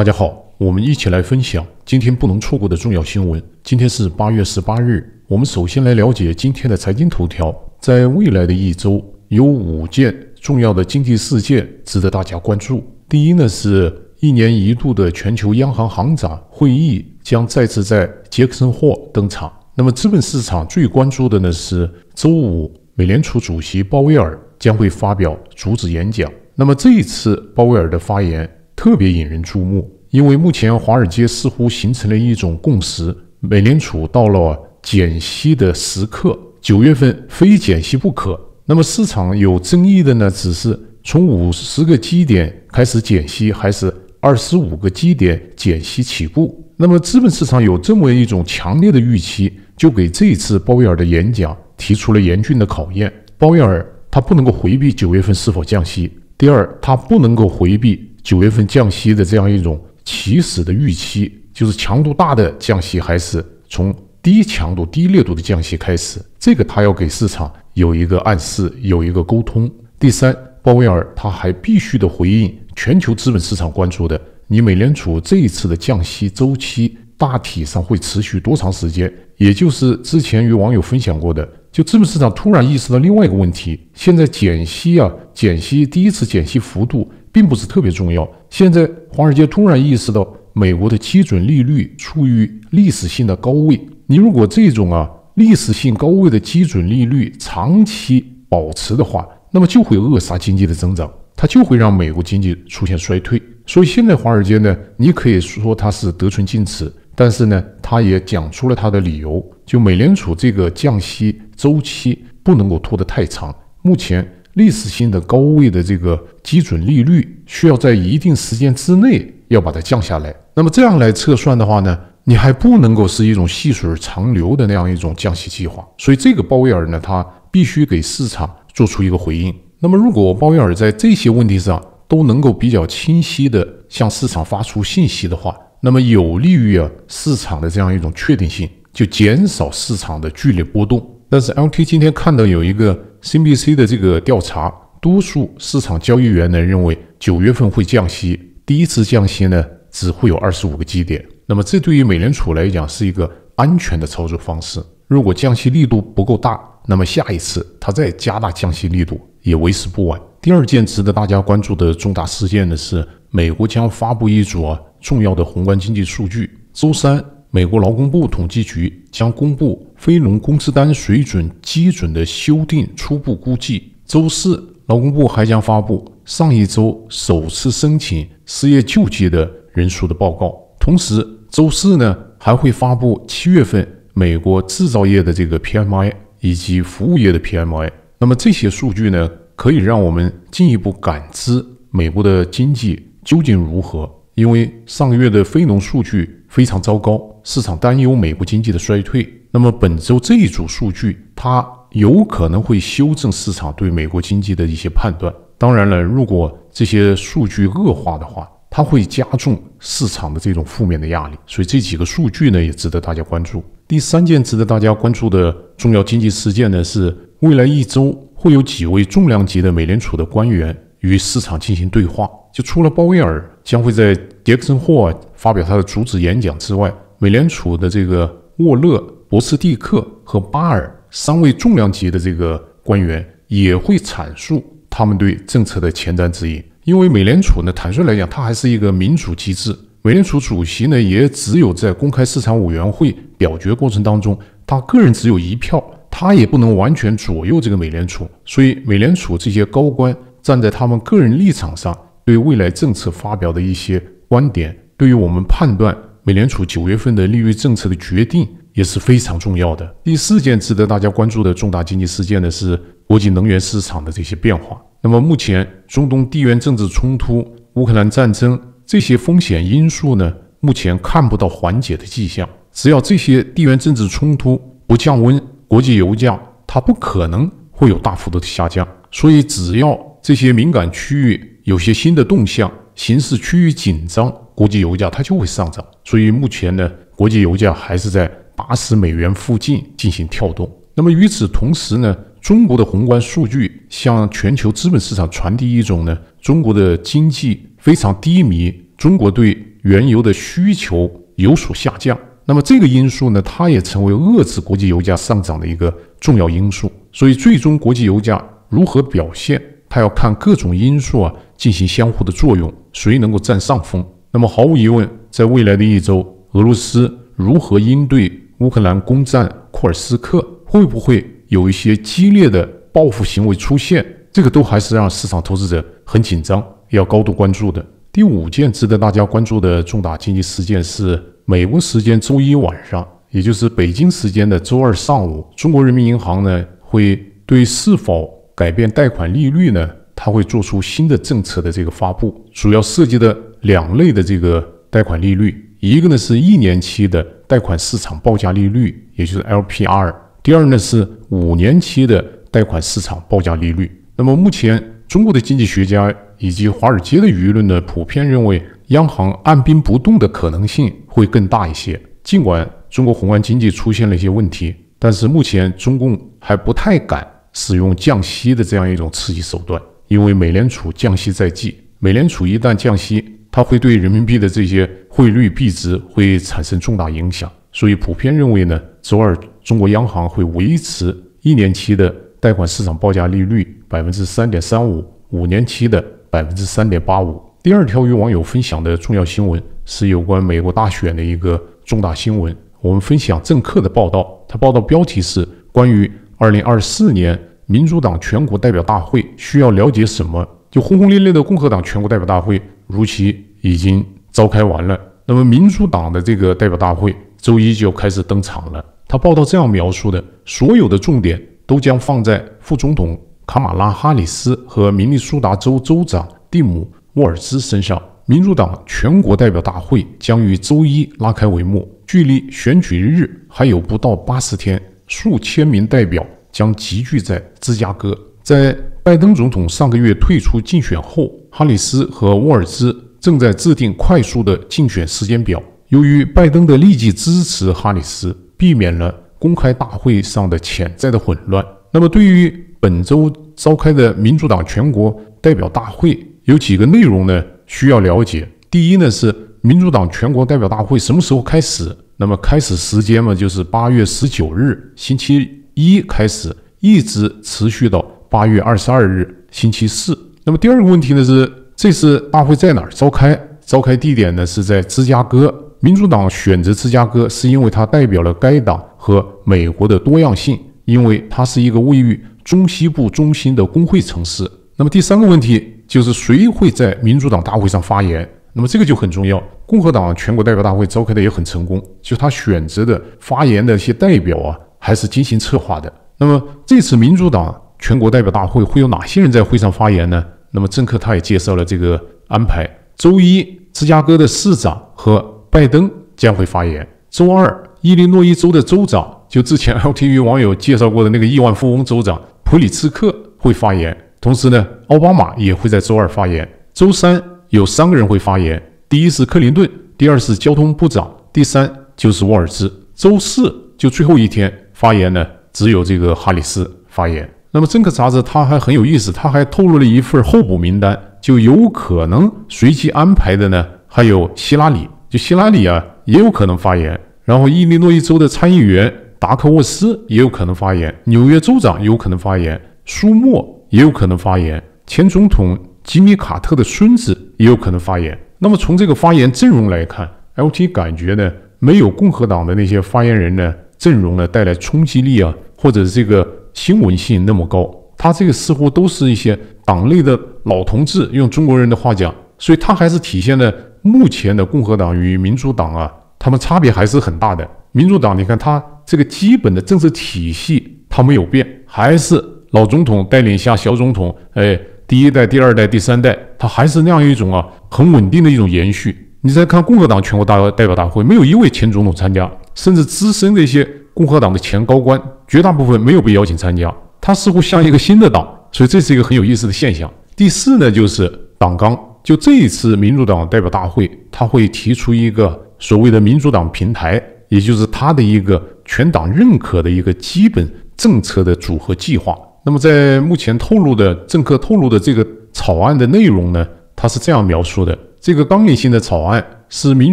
大家好，我们一起来分享今天不能错过的重要新闻。今天是八月十八日，我们首先来了解今天的财经头条。在未来的一周，有五件重要的经济事件值得大家关注。第一呢，是一年一度的全球央行行长会议将再次在杰克森霍登场。那么资本市场最关注的呢，是周五美联储主席鲍威尔将会发表主旨演讲。那么这一次鲍威尔的发言。特别引人注目，因为目前华尔街似乎形成了一种共识：美联储到了减息的时刻，九月份非减息不可。那么市场有争议的呢？只是从五十个基点开始减息，还是二十五个基点减息起步？那么资本市场有这么一种强烈的预期，就给这一次鲍威尔的演讲提出了严峻的考验。鲍威尔他不能够回避九月份是否降息；第二，他不能够回避。九月份降息的这样一种起始的预期，就是强度大的降息，还是从低强度、低烈度的降息开始？这个他要给市场有一个暗示，有一个沟通。第三，鲍威尔他还必须的回应全球资本市场关注的，你美联储这一次的降息周期大体上会持续多长时间？也就是之前与网友分享过的。就资本市场突然意识到另外一个问题：现在减息啊，减息第一次减息幅度并不是特别重要。现在华尔街突然意识到，美国的基准利率处于历史性的高位。你如果这种啊历史性高位的基准利率长期保持的话，那么就会扼杀经济的增长，它就会让美国经济出现衰退。所以现在华尔街呢，你可以说它是得寸进尺，但是呢，它也讲出了它的理由：就美联储这个降息。周期不能够拖得太长，目前历史性的高位的这个基准利率需要在一定时间之内要把它降下来。那么这样来测算的话呢，你还不能够是一种细水长流的那样一种降息计划。所以这个鲍威尔呢，他必须给市场做出一个回应。那么如果鲍威尔在这些问题上都能够比较清晰的向市场发出信息的话，那么有利于啊市场的这样一种确定性，就减少市场的剧烈波动。但是 LT 今天看到有一个 CBC 的这个调查，多数市场交易员呢认为九月份会降息，第一次降息呢只会有二十五个基点。那么这对于美联储来讲是一个安全的操作方式。如果降息力度不够大，那么下一次它再加大降息力度也为时不晚。第二件值得大家关注的重大事件呢是，美国将发布一组重要的宏观经济数据。周三，美国劳工部统计局将公布。非农工资单水准基准的修订初步估计，周四劳工部还将发布上一周首次申请失业救济的人数的报告。同时，周四呢还会发布七月份美国制造业的这个 PMI 以及服务业的 PMI。那么这些数据呢可以让我们进一步感知美国的经济究竟如何，因为上个月的非农数据。非常糟糕，市场担忧美国经济的衰退。那么本周这一组数据，它有可能会修正市场对美国经济的一些判断。当然了，如果这些数据恶化的话，它会加重市场的这种负面的压力。所以这几个数据呢，也值得大家关注。第三件值得大家关注的重要经济事件呢，是未来一周会有几位重量级的美联储的官员。与市场进行对话，就除了鲍威尔将会在杰克森霍尔发表他的主旨演讲之外，美联储的这个沃勒、博斯蒂克和巴尔三位重量级的这个官员也会阐述他们对政策的前瞻指引。因为美联储呢，坦率来讲，它还是一个民主机制。美联储主席呢，也只有在公开市场委员会表决过程当中，他个人只有一票，他也不能完全左右这个美联储。所以，美联储这些高官。站在他们个人立场上对未来政策发表的一些观点，对于我们判断美联储九月份的利率政策的决定也是非常重要的。第四件值得大家关注的重大经济事件呢，是国际能源市场的这些变化。那么目前中东地缘政治冲突、乌克兰战争这些风险因素呢，目前看不到缓解的迹象。只要这些地缘政治冲突不降温，国际油价它不可能会有大幅度的下降。所以只要这些敏感区域有些新的动向，形势趋于紧张，国际油价它就会上涨。所以目前呢，国际油价还是在八十美元附近进行跳动。那么与此同时呢，中国的宏观数据向全球资本市场传递一种呢，中国的经济非常低迷，中国对原油的需求有所下降。那么这个因素呢，它也成为遏制国际油价上涨的一个重要因素。所以最终国际油价如何表现？他要看各种因素啊进行相互的作用，谁能够占上风？那么毫无疑问，在未来的一周，俄罗斯如何应对乌克兰攻占库尔斯克，会不会有一些激烈的报复行为出现？这个都还是让市场投资者很紧张，要高度关注的。第五件值得大家关注的重大经济事件是：美国时间周一晚上，也就是北京时间的周二上午，中国人民银行呢会对是否改变贷款利率呢？它会做出新的政策的这个发布，主要涉及的两类的这个贷款利率，一个呢是一年期的贷款市场报价利率，也就是 LPR；第二呢是五年期的贷款市场报价利率。那么目前，中国的经济学家以及华尔街的舆论呢，普遍认为央行按兵不动的可能性会更大一些。尽管中国宏观经济出现了一些问题，但是目前中共还不太敢。使用降息的这样一种刺激手段，因为美联储降息在即，美联储一旦降息，它会对人民币的这些汇率币值会产生重大影响，所以普遍认为呢，周二中国央行会维持一年期的贷款市场报价利率百分之三点三五，五年期的百分之三点八五。第二条与网友分享的重要新闻是有关美国大选的一个重大新闻，我们分享政客的报道，他报道标题是关于。二零二四年民主党全国代表大会需要了解什么？就轰轰烈烈的共和党全国代表大会如期已经召开完了。那么，民主党的这个代表大会周一就要开始登场了。他报道这样描述的：所有的重点都将放在副总统卡马拉·哈里斯和明尼苏达州州长蒂姆·沃尔兹身上。民主党全国代表大会将于周一拉开帷幕，距离选举日还有不到八十天。数千名代表将集聚在芝加哥。在拜登总统上个月退出竞选后，哈里斯和沃尔兹正在制定快速的竞选时间表。由于拜登的立即支持，哈里斯避免了公开大会上的潜在的混乱。那么，对于本周召开的民主党全国代表大会，有几个内容呢？需要了解。第一呢，是民主党全国代表大会什么时候开始？那么开始时间嘛，就是八月十九日星期一开始，一直持续到八月二十二日星期四。那么第二个问题呢是，这次大会在哪儿召开？召开地点呢是在芝加哥。民主党选择芝加哥是因为它代表了该党和美国的多样性，因为它是一个位于中西部中心的工会城市。那么第三个问题就是谁会在民主党大会上发言？那么这个就很重要。共和党全国代表大会召开的也很成功，就他选择的发言的一些代表啊，还是精心策划的。那么这次民主党全国代表大会会有哪些人在会上发言呢？那么政客他也介绍了这个安排：周一，芝加哥的市长和拜登将会发言；周二，伊利诺伊州的州长，就之前 L T V 网友介绍过的那个亿万富翁州长普里茨克会发言。同时呢，奥巴马也会在周二发言。周三。有三个人会发言，第一是克林顿，第二是交通部长，第三就是沃尔兹。周四就最后一天发言呢，只有这个哈里斯发言。那么《政客》杂志他还很有意思，他还透露了一份候补名单，就有可能随机安排的呢。还有希拉里，就希拉里啊，也有可能发言。然后伊利诺伊州的参议员达克沃斯也有可能发言，纽约州长有可能发言，苏默也有可能发言，前总统。吉米·卡特的孙子也有可能发言。那么，从这个发言阵容来看，L.T. 感觉呢，没有共和党的那些发言人呢阵容呢带来冲击力啊，或者这个新闻性那么高。他这个似乎都是一些党内的老同志。用中国人的话讲，所以它还是体现了目前的共和党与民主党啊，他们差别还是很大的。民主党，你看他这个基本的政治体系，他没有变，还是老总统带领下小总统，哎。第一代、第二代、第三代，它还是那样一种啊，很稳定的一种延续。你再看共和党全国大代表大会，没有一位前总统参加，甚至资深的一些共和党的前高官，绝大部分没有被邀请参加。它似乎像一个新的党，所以这是一个很有意思的现象。第四呢，就是党纲，就这一次民主党代表大会，他会提出一个所谓的民主党平台，也就是他的一个全党认可的一个基本政策的组合计划。那么，在目前透露的政客透露的这个草案的内容呢，他是这样描述的：这个纲领性的草案是民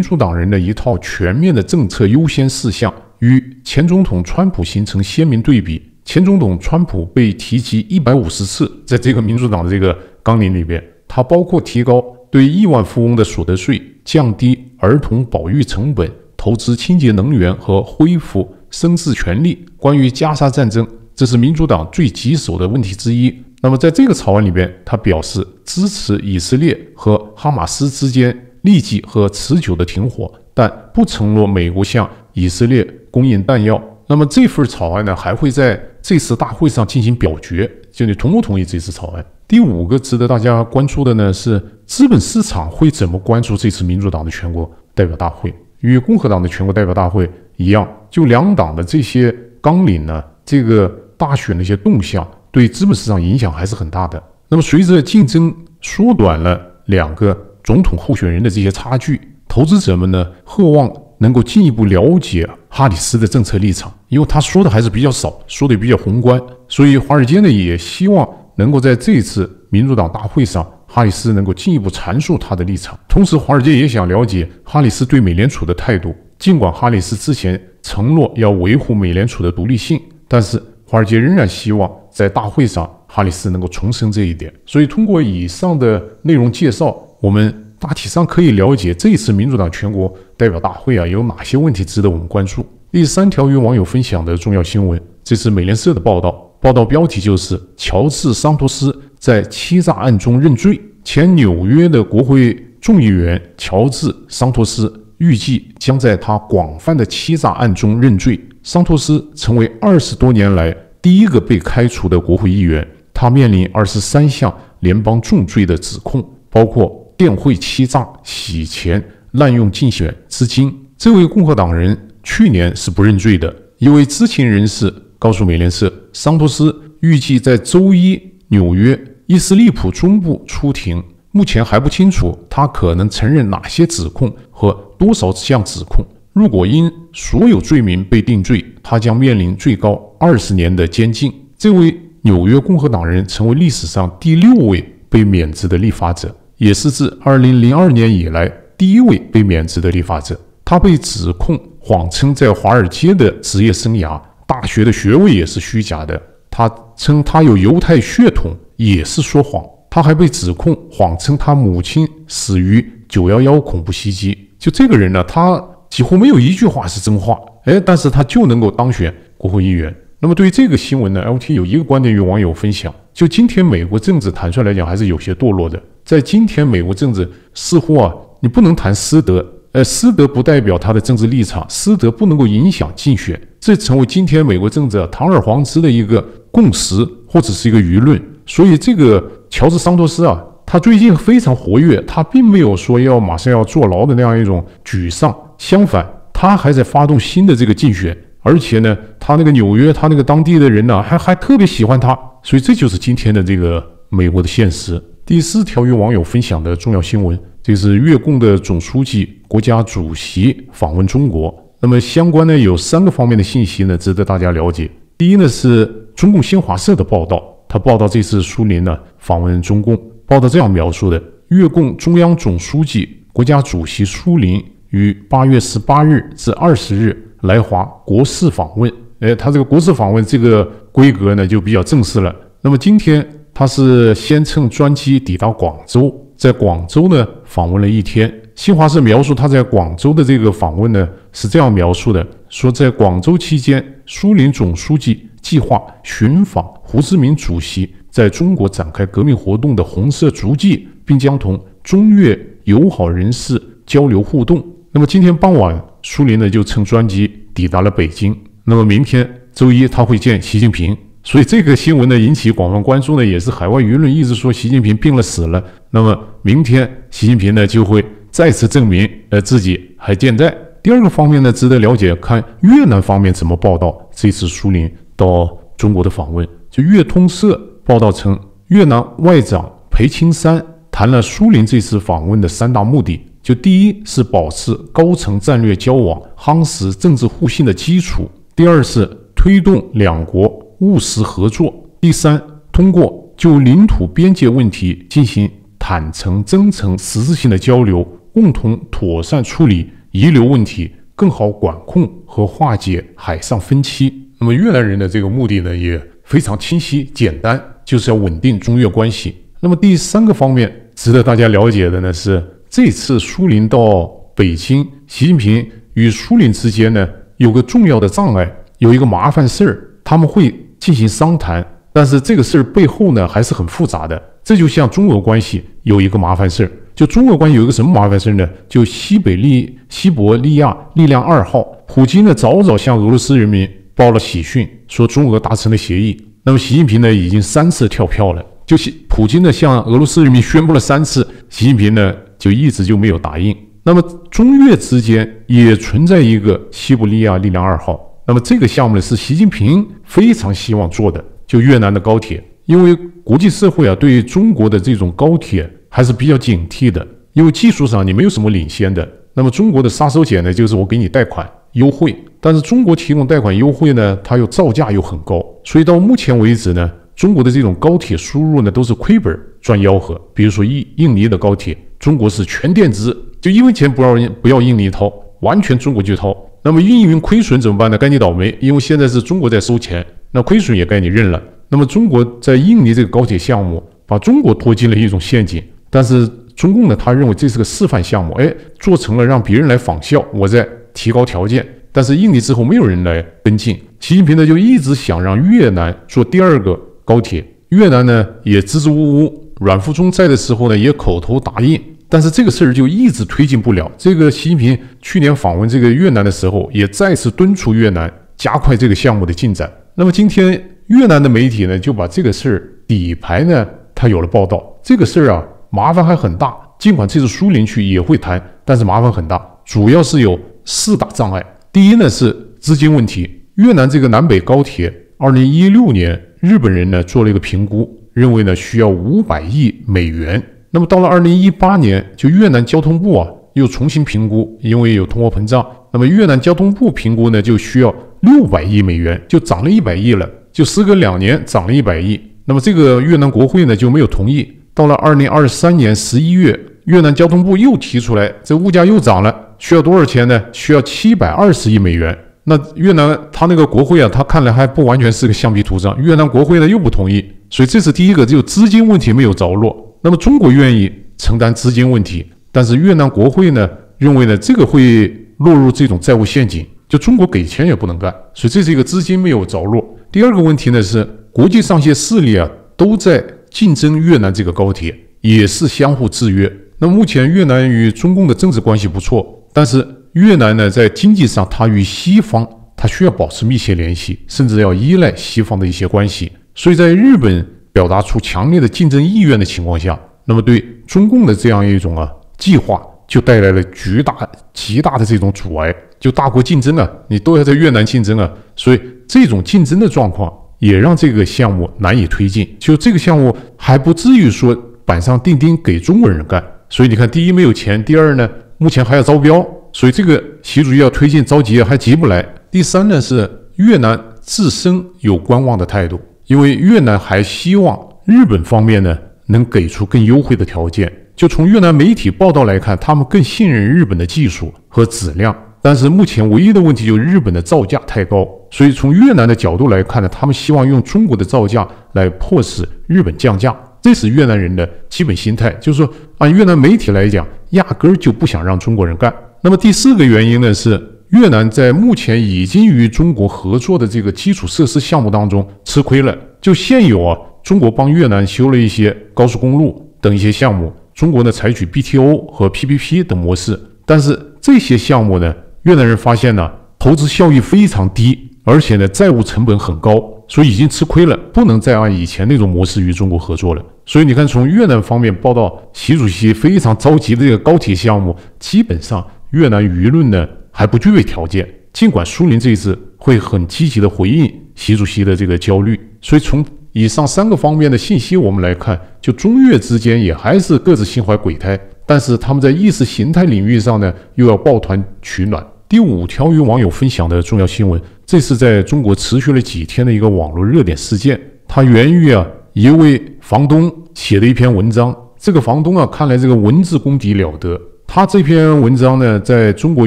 主党人的一套全面的政策优先事项，与前总统川普形成鲜明对比。前总统川普被提及150次，在这个民主党的这个纲领里边，它包括提高对亿万富翁的所得税、降低儿童保育成本、投资清洁能源和恢复生殖权利。关于加沙战争。这是民主党最棘手的问题之一。那么，在这个草案里边，他表示支持以色列和哈马斯之间立即和持久的停火，但不承诺美国向以色列供应弹药。那么，这份草案呢，还会在这次大会上进行表决，就你同不同意这次草案？第五个值得大家关注的呢，是资本市场会怎么关注这次民主党的全国代表大会？与共和党的全国代表大会一样，就两党的这些纲领呢，这个。大选的一些动向对资本市场影响还是很大的。那么，随着竞争缩短了两个总统候选人的这些差距，投资者们呢，渴望能够进一步了解哈里斯的政策立场，因为他说的还是比较少，说的比较宏观。所以，华尔街呢，也希望能够在这次民主党大会上，哈里斯能够进一步阐述他的立场。同时，华尔街也想了解哈里斯对美联储的态度。尽管哈里斯之前承诺要维护美联储的独立性，但是。华尔街仍然希望在大会上，哈里斯能够重申这一点。所以，通过以上的内容介绍，我们大体上可以了解这次民主党全国代表大会啊有哪些问题值得我们关注。第三条与网友分享的重要新闻，这是美联社的报道，报道标题就是：乔治·桑托斯在欺诈案中认罪。前纽约的国会众议员乔治·桑托斯预计将在他广泛的欺诈案中认罪。桑托斯成为二十多年来第一个被开除的国会议员。他面临二十三项联邦重罪的指控，包括电汇欺诈、洗钱、滥用竞选资金。这位共和党人去年是不认罪的。一位知情人士告诉美联社，桑托斯预计在周一纽约伊斯利普中部出庭。目前还不清楚他可能承认哪些指控和多少项指控。如果因所有罪名被定罪，他将面临最高二十年的监禁。这位纽约共和党人成为历史上第六位被免职的立法者，也是自二零零二年以来第一位被免职的立法者。他被指控谎称在华尔街的职业生涯、大学的学位也是虚假的。他称他有犹太血统也是说谎。他还被指控谎称他母亲死于九幺幺恐怖袭击。就这个人呢，他。几乎没有一句话是真话，哎，但是他就能够当选国会议员。那么对于这个新闻呢，LT 有一个观点与网友分享：就今天美国政治，坦率来讲还是有些堕落的。在今天美国政治，似乎啊，你不能谈私德，呃，私德不代表他的政治立场，私德不能够影响竞选，这成为今天美国政治堂而皇之的一个共识或者是一个舆论。所以这个乔治·桑托斯啊，他最近非常活跃，他并没有说要马上要坐牢的那样一种沮丧。相反，他还在发动新的这个竞选，而且呢，他那个纽约，他那个当地的人呢，还还特别喜欢他，所以这就是今天的这个美国的现实。第四条与网友分享的重要新闻，这是越共的总书记、国家主席访问中国。那么相关呢，有三个方面的信息呢，值得大家了解。第一呢，是中共新华社的报道，他报道这次苏宁呢访问中共，报道这样描述的：越共中央总书记、国家主席苏林。于八月十八日至二十日来华国事访问。哎，他这个国事访问这个规格呢就比较正式了。那么今天他是先乘专机抵达广州，在广州呢访问了一天。新华社描述他在广州的这个访问呢是这样描述的：说在广州期间，苏联总书记计划寻访胡志明主席在中国展开革命活动的红色足迹，并将同中越友好人士交流互动。那么今天傍晚，苏林呢就乘专机抵达了北京。那么明天周一他会见习近平，所以这个新闻呢引起广泛关注呢，也是海外舆论一直说习近平病了死了。那么明天习近平呢就会再次证明，呃，自己还健在。第二个方面呢，值得了解，看越南方面怎么报道这次苏宁到中国的访问。就越通社报道称，越南外长裴青山谈了苏宁这次访问的三大目的。就第一是保持高层战略交往，夯实政治互信的基础；第二是推动两国务实合作；第三，通过就领土边界问题进行坦诚、真诚、实质性的交流，共同妥善处理遗留问题，更好管控和化解海上分歧。那么越南人的这个目的呢，也非常清晰、简单，就是要稳定中越关系。那么第三个方面值得大家了解的呢是。这次苏联到北京，习近平与苏联之间呢有个重要的障碍，有一个麻烦事儿，他们会进行商谈。但是这个事儿背后呢还是很复杂的。这就像中俄关系有一个麻烦事儿，就中俄关系有一个什么麻烦事儿呢？就西北利西伯利亚力量二号，普京呢早早向俄罗斯人民报了喜讯，说中俄达成了协议。那么习近平呢已经三次跳票了，就是普京呢向俄罗斯人民宣布了三次，习近平呢。就一直就没有打印。那么中越之间也存在一个西伯利亚力量二号。那么这个项目呢，是习近平非常希望做的。就越南的高铁，因为国际社会啊，对于中国的这种高铁还是比较警惕的，因为技术上你没有什么领先的。那么中国的杀手锏呢，就是我给你贷款优惠。但是中国提供贷款优惠呢，它又造价又很高，所以到目前为止呢，中国的这种高铁输入呢，都是亏本赚吆喝。比如说印印尼的高铁。中国是全垫资，就一分钱不让，不要印尼掏，完全中国去掏。那么运营亏损怎么办呢？该你倒霉，因为现在是中国在收钱，那亏损也该你认了。那么中国在印尼这个高铁项目，把中国拖进了一种陷阱。但是中共呢，他认为这是个示范项目，哎，做成了让别人来仿效，我在提高条件。但是印尼之后没有人来跟进，习近平呢就一直想让越南做第二个高铁，越南呢也支支吾吾。阮富仲在的时候呢，也口头答应。但是这个事儿就一直推进不了。这个习近平去年访问这个越南的时候，也再次敦促越南加快这个项目的进展。那么今天越南的媒体呢，就把这个事儿底牌呢，他有了报道。这个事儿啊，麻烦还很大。尽管这次苏宁去也会谈，但是麻烦很大，主要是有四大障碍。第一呢是资金问题。越南这个南北高铁，二零一六年日本人呢做了一个评估，认为呢需要五百亿美元。那么到了二零一八年，就越南交通部啊，又重新评估，因为有通货膨胀，那么越南交通部评估呢，就需要六百亿美元，就涨了一百亿了，就时隔两年涨了一百亿。那么这个越南国会呢就没有同意。到了二零二三年十一月，越南交通部又提出来，这物价又涨了，需要多少钱呢？需要七百二十亿美元。那越南他那个国会啊，他看来还不完全是个橡皮图章，越南国会呢又不同意。所以这是第一个，就资金问题没有着落。那么中国愿意承担资金问题，但是越南国会呢认为呢这个会落入这种债务陷阱，就中国给钱也不能干，所以这是一个资金没有着落。第二个问题呢是国际上些势力啊都在竞争越南这个高铁，也是相互制约。那目前越南与中共的政治关系不错，但是越南呢在经济上它与西方它需要保持密切联系，甚至要依赖西方的一些关系，所以在日本。表达出强烈的竞争意愿的情况下，那么对中共的这样一种啊计划就带来了巨大极大的这种阻碍。就大国竞争呢，你都要在越南竞争啊，所以这种竞争的状况也让这个项目难以推进。就这个项目还不至于说板上钉钉给中国人干，所以你看，第一没有钱，第二呢目前还要招标，所以这个习主席要推进着急还急不来。第三呢是越南自身有观望的态度。因为越南还希望日本方面呢能给出更优惠的条件。就从越南媒体报道来看，他们更信任日本的技术和质量。但是目前唯一的问题就是日本的造价太高，所以从越南的角度来看呢，他们希望用中国的造价来迫使日本降价。这是越南人的基本心态，就是说按越南媒体来讲，压根儿就不想让中国人干。那么第四个原因呢是。越南在目前已经与中国合作的这个基础设施项目当中吃亏了。就现有啊，中国帮越南修了一些高速公路等一些项目，中国呢采取 BTO 和 PPP 等模式，但是这些项目呢，越南人发现呢，投资效益非常低，而且呢债务成本很高，所以已经吃亏了，不能再按以前那种模式与中国合作了。所以你看，从越南方面报道，习主席非常着急的这个高铁项目，基本上越南舆论呢。还不具备条件。尽管苏宁这一次会很积极的回应习主席的这个焦虑，所以从以上三个方面的信息我们来看，就中越之间也还是各自心怀鬼胎，但是他们在意识形态领域上呢，又要抱团取暖。第五条与网友分享的重要新闻，这是在中国持续了几天的一个网络热点事件，它源于啊一位房东写的一篇文章。这个房东啊，看来这个文字功底了得。他这篇文章呢，在中国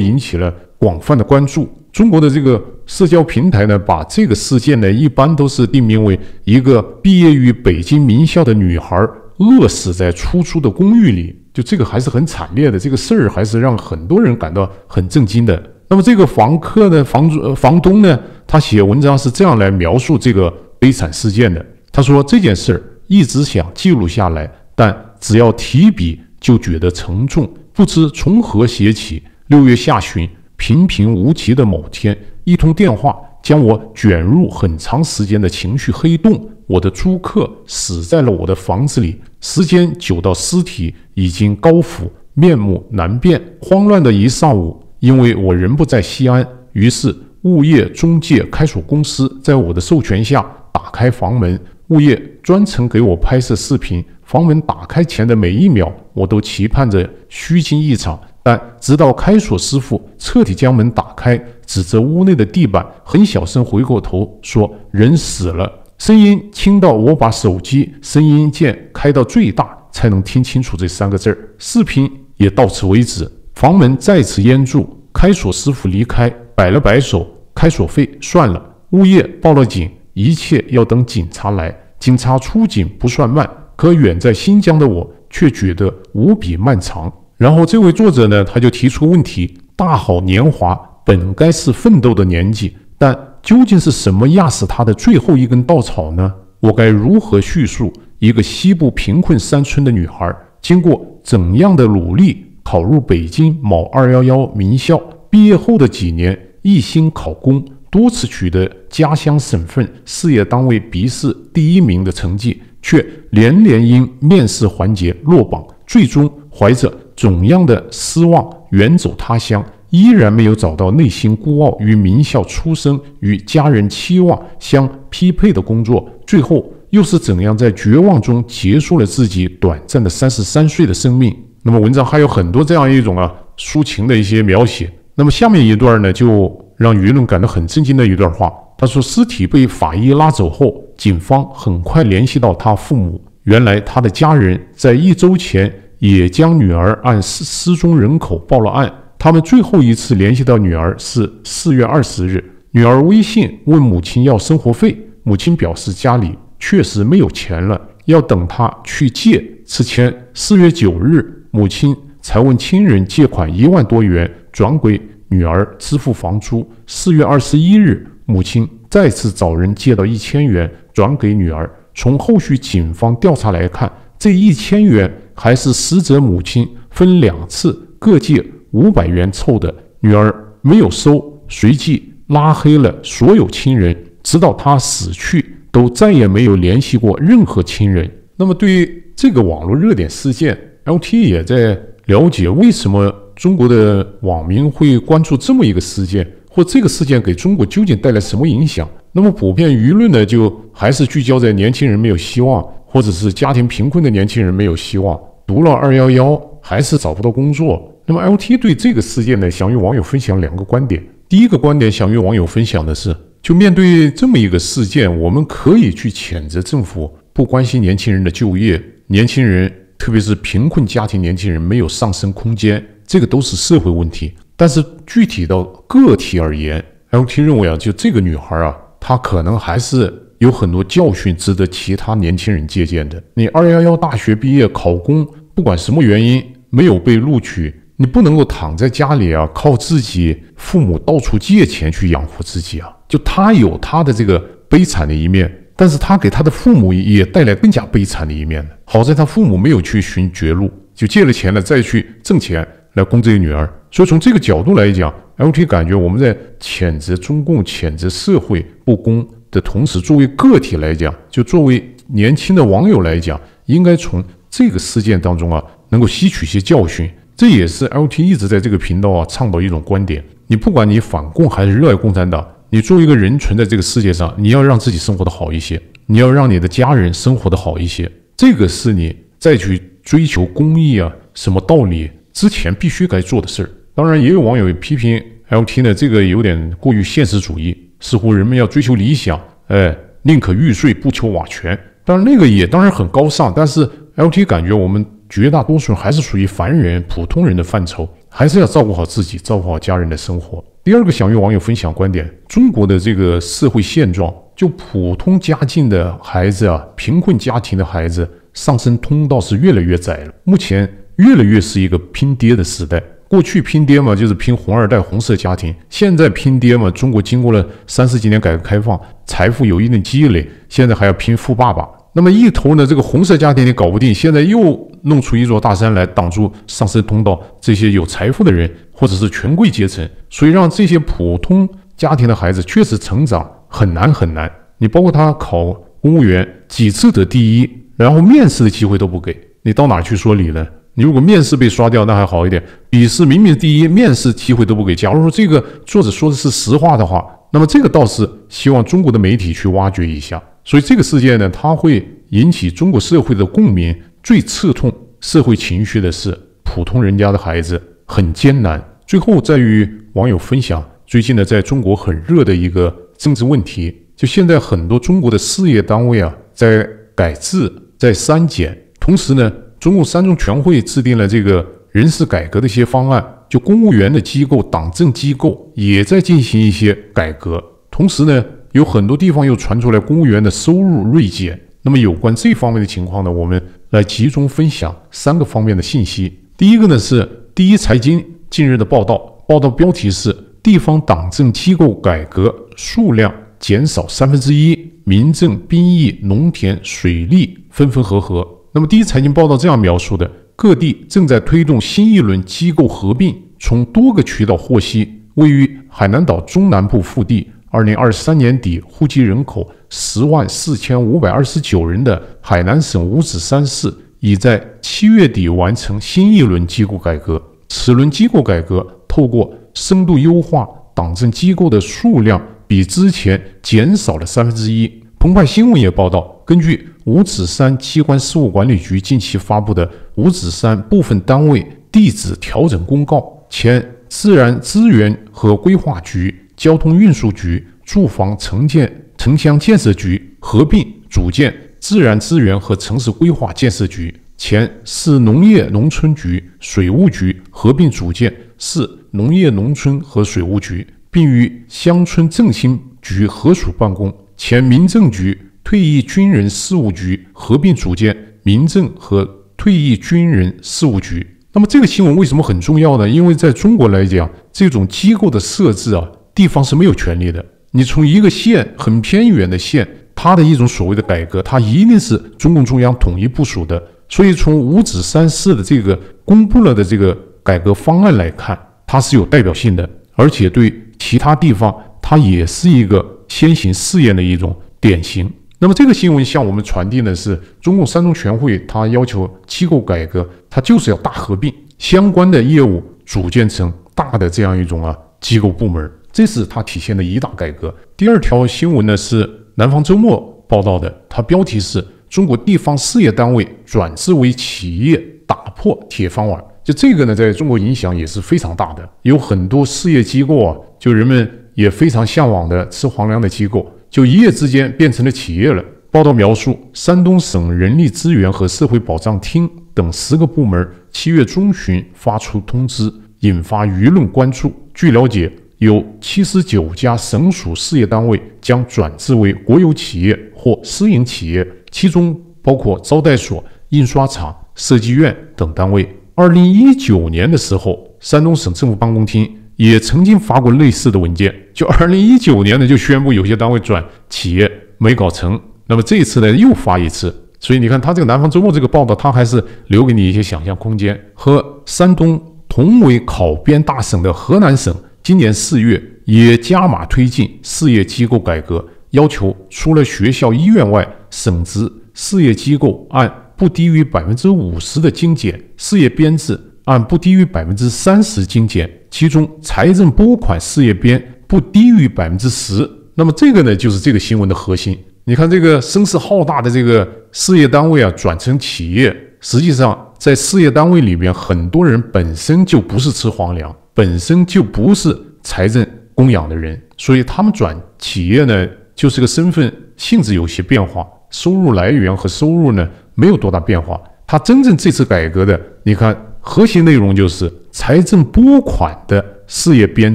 引起了广泛的关注。中国的这个社交平台呢，把这个事件呢，一般都是定名为一个毕业于北京名校的女孩饿死在出租的公寓里。就这个还是很惨烈的，这个事儿还是让很多人感到很震惊的。那么这个房客呢，房主房东呢，他写文章是这样来描述这个悲惨事件的：他说这件事儿一直想记录下来，但只要提笔就觉得沉重。不知从何写起。六月下旬，平平无奇的某天，一通电话将我卷入很长时间的情绪黑洞。我的租客死在了我的房子里，时间久到尸体已经高腐，面目难辨。慌乱的一上午，因为我人不在西安，于是物业中介开锁公司在我的授权下打开房门，物业专程给我拍摄视频。房门打开前的每一秒，我都期盼着虚惊一场。但直到开锁师傅彻底将门打开，指着屋内的地板，很小声回过头说：“人死了。”声音轻到我把手机声音键开到最大才能听清楚这三个字儿。视频也到此为止。房门再次淹住，开锁师傅离开，摆了摆手，开锁费算了。物业报了警，一切要等警察来。警察出警不算慢。可远在新疆的我却觉得无比漫长。然后这位作者呢，他就提出问题：大好年华本该是奋斗的年纪，但究竟是什么压死他的最后一根稻草呢？我该如何叙述一个西部贫困山村的女孩，经过怎样的努力考入北京某二幺幺名校，毕业后的几年一心考公，多次取得家乡省份事业单位笔试第一名的成绩？却连连因面试环节落榜，最终怀着怎样的失望远走他乡？依然没有找到内心孤傲与名校出身与家人期望相匹配的工作，最后又是怎样在绝望中结束了自己短暂的三十三岁的生命？那么，文章还有很多这样一种啊抒情的一些描写。那么，下面一段呢，就让舆论感到很震惊的一段话。他说：“尸体被法医拉走后，警方很快联系到他父母。原来，他的家人在一周前也将女儿按失失踪人口报了案。他们最后一次联系到女儿是四月二十日，女儿微信问母亲要生活费，母亲表示家里确实没有钱了，要等他去借。此前，四月九日，母亲才问亲人借款一万多元，转给女儿支付房租。四月二十一日。”母亲再次找人借到一千元，转给女儿。从后续警方调查来看，这一千元还是死者母亲分两次各借五百元凑的。女儿没有收，随即拉黑了所有亲人，直到她死去，都再也没有联系过任何亲人。那么，对于这个网络热点事件，LT 也在了解为什么中国的网民会关注这么一个事件。或这个事件给中国究竟带来什么影响？那么普遍舆论呢，就还是聚焦在年轻人没有希望，或者是家庭贫困的年轻人没有希望，读了二幺幺还是找不到工作。那么 LT 对这个事件呢，想与网友分享两个观点。第一个观点想与网友分享的是，就面对这么一个事件，我们可以去谴责政府不关心年轻人的就业，年轻人特别是贫困家庭年轻人没有上升空间，这个都是社会问题。但是具体到个体而言，L.T. 认为啊，就这个女孩啊，她可能还是有很多教训值得其他年轻人借鉴的。你二幺幺大学毕业考公，不管什么原因没有被录取，你不能够躺在家里啊，靠自己父母到处借钱去养活自己啊。就她有她的这个悲惨的一面，但是她给她的父母也带来更加悲惨的一面好在她父母没有去寻绝路，就借了钱了再去挣钱。来供自己女儿，所以从这个角度来讲，LT 感觉我们在谴责中共、谴责社会不公的同时，作为个体来讲，就作为年轻的网友来讲，应该从这个事件当中啊，能够吸取一些教训。这也是 LT 一直在这个频道啊倡导一种观点：你不管你反共还是热爱共产党，你作为一个人存在这个世界上，你要让自己生活的好一些，你要让你的家人生活的好一些，这个是你再去追求公益啊，什么道理？之前必须该做的事儿，当然也有网友批评 LT 呢，这个有点过于现实主义，似乎人们要追求理想，哎，宁可玉碎不求瓦全。当然那个也当然很高尚，但是 LT 感觉我们绝大多数人还是属于凡人、普通人的范畴，还是要照顾好自己，照顾好家人的生活。第二个想与网友分享观点：中国的这个社会现状，就普通家境的孩子啊，贫困家庭的孩子，上升通道是越来越窄了。目前。越来越是一个拼爹的时代。过去拼爹嘛，就是拼红二代、红色家庭；现在拼爹嘛，中国经过了三十几年改革开放，财富有一定积累，现在还要拼富爸爸。那么一头呢，这个红色家庭你搞不定，现在又弄出一座大山来挡住上升通道。这些有财富的人，或者是权贵阶层，所以让这些普通家庭的孩子确实成长很难很难。你包括他考公务员，几次得第一，然后面试的机会都不给你，到哪去说理呢？你如果面试被刷掉，那还好一点；笔试明明第一，面试机会都不给。假如说这个作者说的是实话的话，那么这个倒是希望中国的媒体去挖掘一下。所以这个事件呢，它会引起中国社会的共鸣。最刺痛社会情绪的是普通人家的孩子很艰难。最后，在与网友分享最近呢，在中国很热的一个政治问题，就现在很多中国的事业单位啊，在改制，在删减，同时呢。中共三中全会制定了这个人事改革的一些方案，就公务员的机构、党政机构也在进行一些改革。同时呢，有很多地方又传出来公务员的收入锐减。那么有关这方面的情况呢，我们来集中分享三个方面的信息。第一个呢是第一财经近日的报道，报道标题是“地方党政机构改革数量减少三分之一，民政、兵役、农田、水利分分合合”。那么，《第一财经》报道这样描述的：各地正在推动新一轮机构合并。从多个渠道获悉，位于海南岛中南部腹地、二零二三年底户籍人口十万四千五百二十九人的海南省五指山市，已在七月底完成新一轮机构改革。此轮机构改革，透过深度优化党政机构的数量，比之前减少了三分之一。澎湃新闻也报道，根据。五指山机关事务管理局近期发布的《五指山部分单位地址调整公告》，前自然资源和规划局、交通运输局、住房城建城乡建设局合并组建自然资源和城市规划建设局；前市农业农村局、水务局合并组建市农业农村和水务局，并与乡村振兴局合署办公；前民政局。退役军人事务局合并组建民政和退役军人事务局，那么这个新闻为什么很重要呢？因为在中国来讲，这种机构的设置啊，地方是没有权利的。你从一个县很偏远的县，它的一种所谓的改革，它一定是中共中央统一部署的。所以从五指山市的这个公布了的这个改革方案来看，它是有代表性的，而且对其他地方它也是一个先行试验的一种典型。那么这个新闻向我们传递的是，中共三中全会，它要求机构改革，它就是要大合并，相关的业务组建成大的这样一种啊机构部门，这是它体现的一大改革。第二条新闻呢是南方周末报道的，它标题是“中国地方事业单位转制为企业，打破铁饭碗”。就这个呢，在中国影响也是非常大的，有很多事业机构啊，就人们也非常向往的吃皇粮的机构。就一夜之间变成了企业了。报道描述，山东省人力资源和社会保障厅等十个部门七月中旬发出通知，引发舆论关注。据了解，有七十九家省属事业单位将转制为国有企业或私营企业，其中包括招待所、印刷厂、设计院等单位。二零一九年的时候，山东省政府办公厅。也曾经发过类似的文件，就二零一九年呢就宣布有些单位转企业没搞成，那么这次呢又发一次，所以你看他这个《南方周末》这个报道，他还是留给你一些想象空间。和山东同为考编大省的河南省，今年四月也加码推进事业机构改革，要求除了学校、医院外，省直事业机构按不低于百分之五十的精简事业编制。按不低于百分之三十精简，其中财政拨款事业编不低于百分之十。那么这个呢，就是这个新闻的核心。你看这个声势浩大的这个事业单位啊，转成企业，实际上在事业单位里边，很多人本身就不是吃皇粮，本身就不是财政供养的人，所以他们转企业呢，就是个身份性质有些变化，收入来源和收入呢没有多大变化。他真正这次改革的，你看。核心内容就是财政拨款的事业编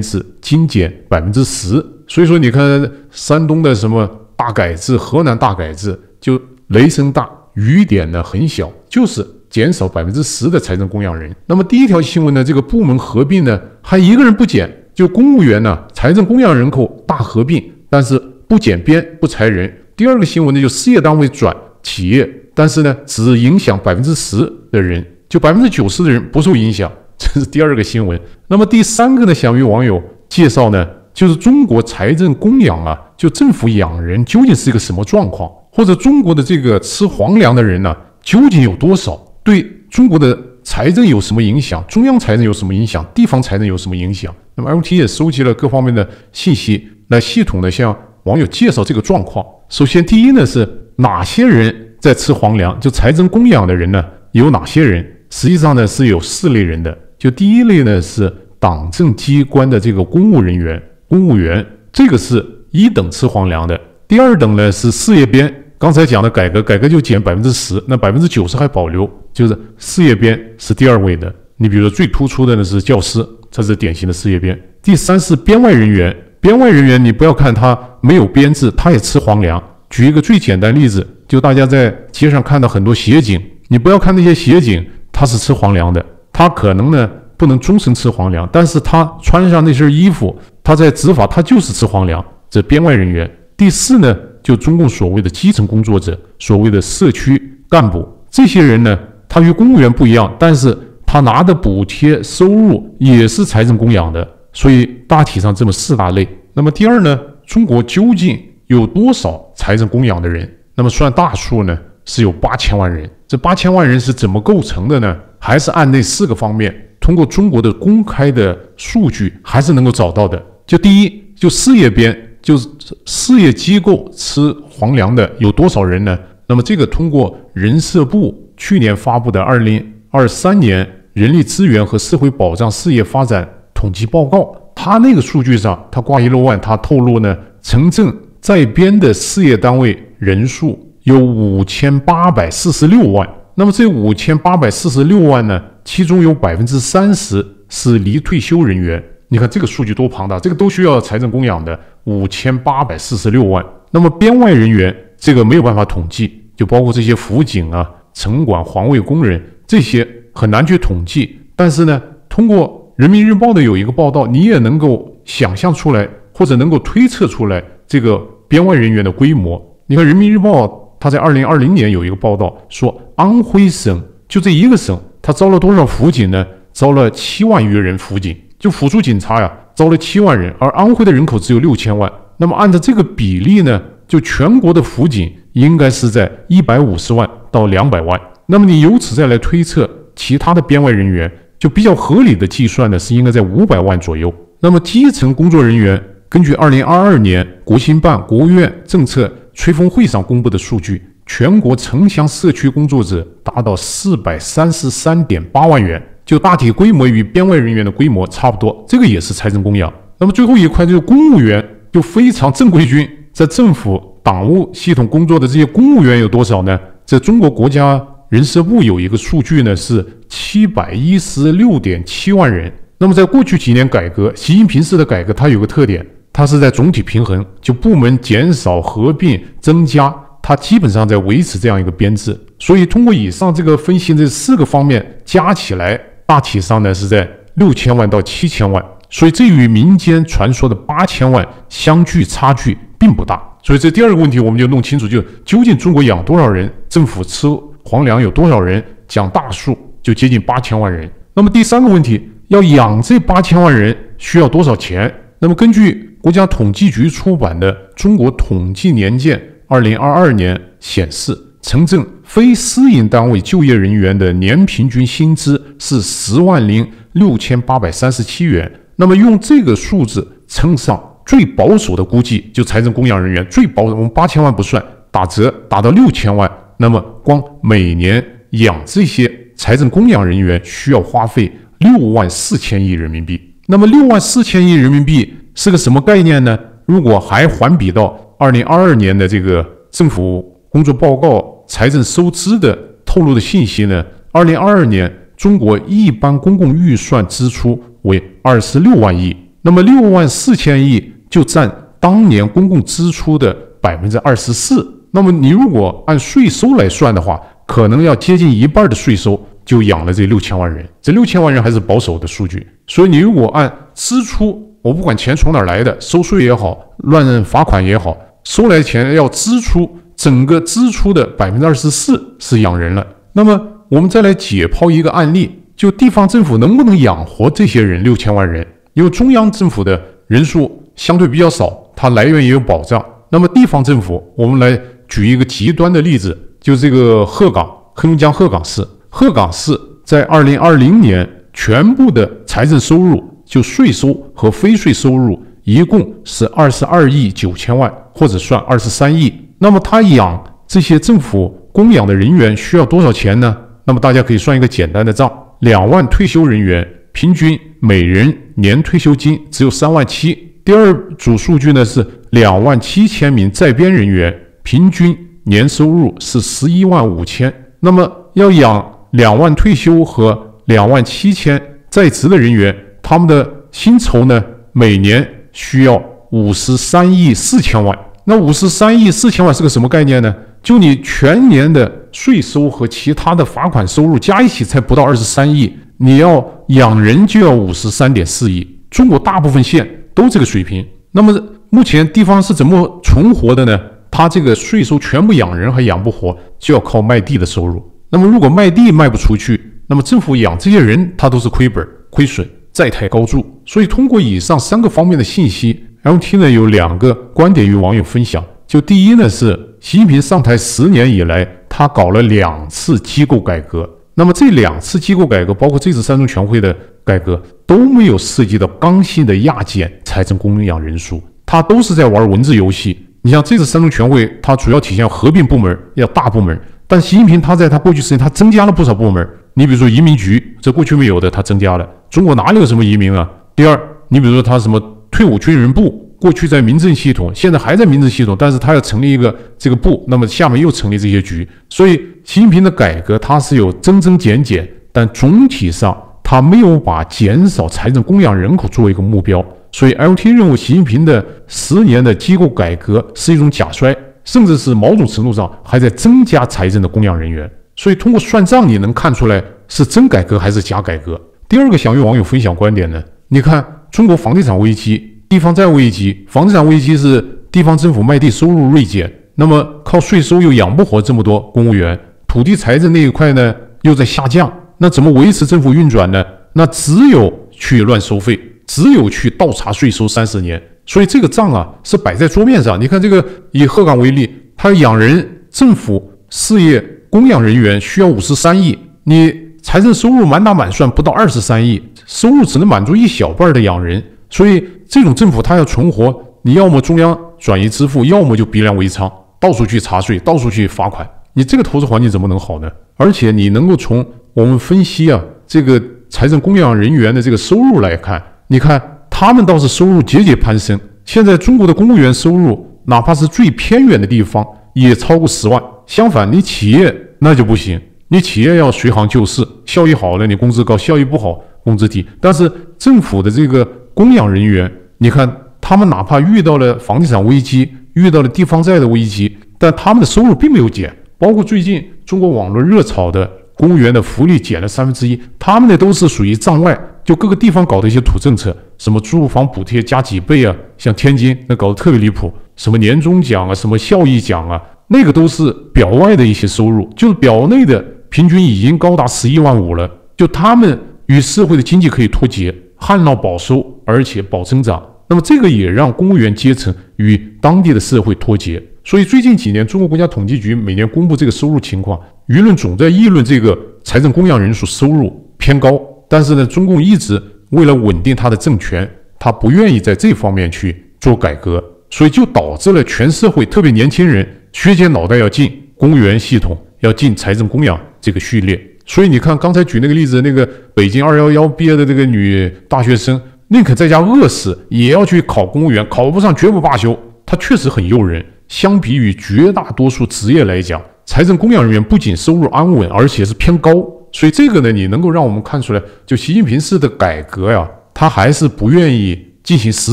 制精简百分之十，所以说你看山东的什么大改制，河南大改制，就雷声大雨点呢很小，就是减少百分之十的财政供养人。那么第一条新闻呢，这个部门合并呢，还一个人不减，就公务员呢，财政供养人口大合并，但是不减编不裁人。第二个新闻呢，就事业单位转企业，但是呢，只影响百分之十的人。就百分之九十的人不受影响，这是第二个新闻。那么第三个呢？想与网友介绍呢，就是中国财政供养啊，就政府养人究竟是一个什么状况，或者中国的这个吃皇粮的人呢，究竟有多少？对中国的财政有什么影响？中央财政有什么影响？地方财政有什么影响？那么 m T 也收集了各方面的信息，来系统的向网友介绍这个状况。首先，第一呢是哪些人在吃皇粮，就财政供养的人呢有哪些人？实际上呢，是有四类人的。就第一类呢，是党政机关的这个公务人员、公务员，这个是一等吃皇粮的。第二等呢是事业编，刚才讲的改革，改革就减百分之十，那百分之九十还保留，就是事业编是第二位的。你比如说最突出的呢是教师，这是典型的事业编。第三是编外人员，编外人员你不要看他没有编制，他也吃皇粮。举一个最简单例子，就大家在街上看到很多协警，你不要看那些协警。他是吃皇粮的，他可能呢不能终身吃皇粮，但是他穿上那身衣服，他在执法，他就是吃皇粮。这编外人员，第四呢，就中共所谓的基层工作者，所谓的社区干部，这些人呢，他与公务员不一样，但是他拿的补贴收入也是财政供养的，所以大体上这么四大类。那么第二呢，中国究竟有多少财政供养的人？那么算大数呢，是有八千万人。这八千万人是怎么构成的呢？还是按那四个方面，通过中国的公开的数据，还是能够找到的。就第一，就事业编，就是事业机构吃皇粮的，有多少人呢？那么这个通过人社部去年发布的《二零二三年人力资源和社会保障事业发展统计报告》，他那个数据上，他挂一漏万，他透露呢，城镇在编的事业单位人数。有五千八百四十六万，那么这五千八百四十六万呢？其中有百分之三十是离退休人员。你看这个数据多庞大，这个都需要财政供养的五千八百四十六万。那么编外人员这个没有办法统计，就包括这些辅警啊、城管、环卫工人这些很难去统计。但是呢，通过人民日报的有一个报道，你也能够想象出来，或者能够推测出来这个编外人员的规模。你看人民日报。他在二零二零年有一个报道说，安徽省就这一个省，他招了多少辅警呢？招了七万余人辅警，就辅助警察呀，招了七万人。而安徽的人口只有六千万，那么按照这个比例呢，就全国的辅警应该是在一百五十万到两百万。那么你由此再来推测，其他的编外人员就比较合理的计算呢，是应该在五百万左右。那么基层工作人员，根据二零二二年国新办国务院政策。吹风会上公布的数据，全国城乡社区工作者达到四百三十三点八万元，就大体规模与编外人员的规模差不多，这个也是财政供养。那么最后一块就是公务员，就非常正规军，在政府党务系统工作的这些公务员有多少呢？在中国国家人社部有一个数据呢，是七百一十六点七万人。那么在过去几年改革，习近平式的改革，它有个特点。它是在总体平衡，就部门减少、合并、增加，它基本上在维持这样一个编制。所以通过以上这个分析这四个方面加起来，大体上呢是在六千万到七千万。所以这与民间传说的八千万相距差距并不大。所以这第二个问题我们就弄清楚，就究竟中国养多少人，政府吃皇粮有多少人，讲大数就接近八千万人。那么第三个问题，要养这八千万人需要多少钱？那么，根据国家统计局出版的《中国统计年鉴》二零二二年显示，城镇非私营单位就业人员的年平均薪资是十万零六千八百三十七元。那么，用这个数字乘上最保守的估计，就财政供养人员最保，我们八千万不算，打折打到六千万，那么光每年养这些财政供养人员需要花费六万四千亿人民币。那么六万四千亿人民币是个什么概念呢？如果还环比到二零二二年的这个政府工作报告财政收支的透露的信息呢？二零二二年中国一般公共预算支出为二十六万亿，那么六万四千亿就占当年公共支出的百分之二十四。那么你如果按税收来算的话，可能要接近一半的税收就养了这六千万人。这六千万人还是保守的数据。所以，你如果按支出，我不管钱从哪儿来的，收税也好，乱罚款也好，收来钱要支出，整个支出的百分之二十四是养人了。那么，我们再来解剖一个案例，就地方政府能不能养活这些人六千万人？因为中央政府的人数相对比较少，它来源也有保障。那么，地方政府，我们来举一个极端的例子，就这个鹤岗，黑龙江鹤岗市。鹤岗市在二零二零年全部的。财政收入就税收和非税收入一共是二十二亿九千万，或者算二十三亿。那么他养这些政府供养的人员需要多少钱呢？那么大家可以算一个简单的账：两万退休人员平均每人年退休金只有三万七。第二组数据呢是两万七千名在编人员平均年收入是十一万五千。那么要养两万退休和两万七千。在职的人员，他们的薪酬呢？每年需要五十三亿四千万。那五十三亿四千万是个什么概念呢？就你全年的税收和其他的罚款收入加一起才不到二十三亿，你要养人就要五十三点四亿。中国大部分县都这个水平。那么目前地方是怎么存活的呢？他这个税收全部养人还养不活，就要靠卖地的收入。那么如果卖地卖不出去，那么政府养这些人，他都是亏本、亏损、债台高筑。所以通过以上三个方面的信息，LT 呢有两个观点与网友分享。就第一呢是习近平上台十年以来，他搞了两次机构改革。那么这两次机构改革，包括这次三中全会的改革，都没有涉及到刚性的压减财政供养人数，他都是在玩文字游戏。你像这次三中全会，它主要体现合并部门，要大部门。但习近平他在他过去十年，他增加了不少部门。你比如说移民局，这过去没有的，它增加了。中国哪里有什么移民啊？第二，你比如说他什么退伍军人部，过去在民政系统，现在还在民政系统，但是他要成立一个这个部，那么下面又成立这些局。所以习近平的改革，他是有增增减减，但总体上他没有把减少财政供养人口作为一个目标。所以 L T 任务，习近平的十年的机构改革是一种假摔，甚至是某种程度上还在增加财政的供养人员。所以通过算账，你能看出来是真改革还是假改革。第二个想与网友分享观点呢，你看中国房地产危机、地方债务危机、房地产危机是地方政府卖地收入锐减，那么靠税收又养不活这么多公务员，土地财政那一块呢又在下降，那怎么维持政府运转呢？那只有去乱收费，只有去倒查税收三十年。所以这个账啊是摆在桌面上。你看这个以鹤岗为例，它养人政府事业。供养人员需要五十三亿，你财政收入满打满算不到二十三亿，收入只能满足一小半的养人，所以这种政府它要存活，你要么中央转移支付，要么就逼良为娼，到处去查税，到处去罚款，你这个投资环境怎么能好呢？而且你能够从我们分析啊，这个财政供养人员的这个收入来看，你看他们倒是收入节节攀升，现在中国的公务员收入，哪怕是最偏远的地方也超过十万。相反，你企业那就不行，你企业要随行就市，效益好了你工资高，效益不好工资低。但是政府的这个供养人员，你看他们哪怕遇到了房地产危机，遇到了地方债的危机，但他们的收入并没有减。包括最近中国网络热炒的公务员的福利减了三分之一，他们那都是属于账外，就各个地方搞的一些土政策，什么住房补贴加几倍啊，像天津那搞得特别离谱，什么年终奖啊，什么效益奖啊。那个都是表外的一些收入，就是表内的平均已经高达十一万五了。就他们与社会的经济可以脱节，旱涝保收，而且保增长。那么这个也让公务员阶层与当地的社会脱节。所以最近几年，中国国家统计局每年公布这个收入情况，舆论总在议论这个财政供养人数收入偏高。但是呢，中共一直为了稳定他的政权，他不愿意在这方面去做改革，所以就导致了全社会，特别年轻人。削尖脑袋要进公务员系统，要进财政供养这个序列。所以你看，刚才举那个例子，那个北京二幺幺毕业的这个女大学生，宁可在家饿死，也要去考公务员，考不上绝不罢休。她确实很诱人。相比于绝大多数职业来讲，财政供养人员不仅收入安稳，而且是偏高。所以这个呢，你能够让我们看出来，就习近平式的改革呀，他还是不愿意进行实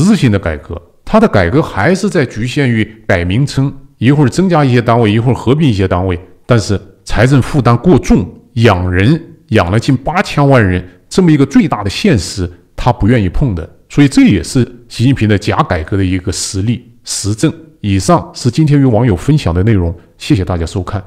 质性的改革，他的改革还是在局限于改名称。一会儿增加一些单位，一会儿合并一些单位，但是财政负担过重，养人养了近八千万人，这么一个最大的现实，他不愿意碰的。所以这也是习近平的假改革的一个实例实证。以上是今天与网友分享的内容，谢谢大家收看。